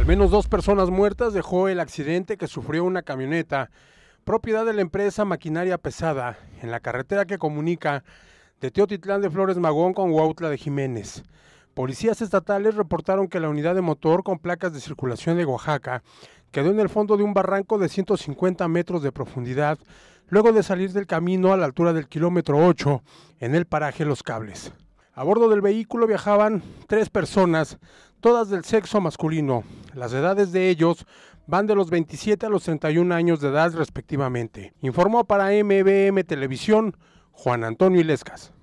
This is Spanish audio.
Al menos dos personas muertas dejó el accidente que sufrió una camioneta, propiedad de la empresa Maquinaria Pesada, en la carretera que comunica de Teotitlán de Flores Magón con Huautla de Jiménez. Policías estatales reportaron que la unidad de motor con placas de circulación de Oaxaca quedó en el fondo de un barranco de 150 metros de profundidad luego de salir del camino a la altura del kilómetro 8 en el paraje Los Cables. A bordo del vehículo viajaban tres personas, todas del sexo masculino. Las edades de ellos van de los 27 a los 31 años de edad respectivamente. Informó para MBM Televisión Juan Antonio Ilescas.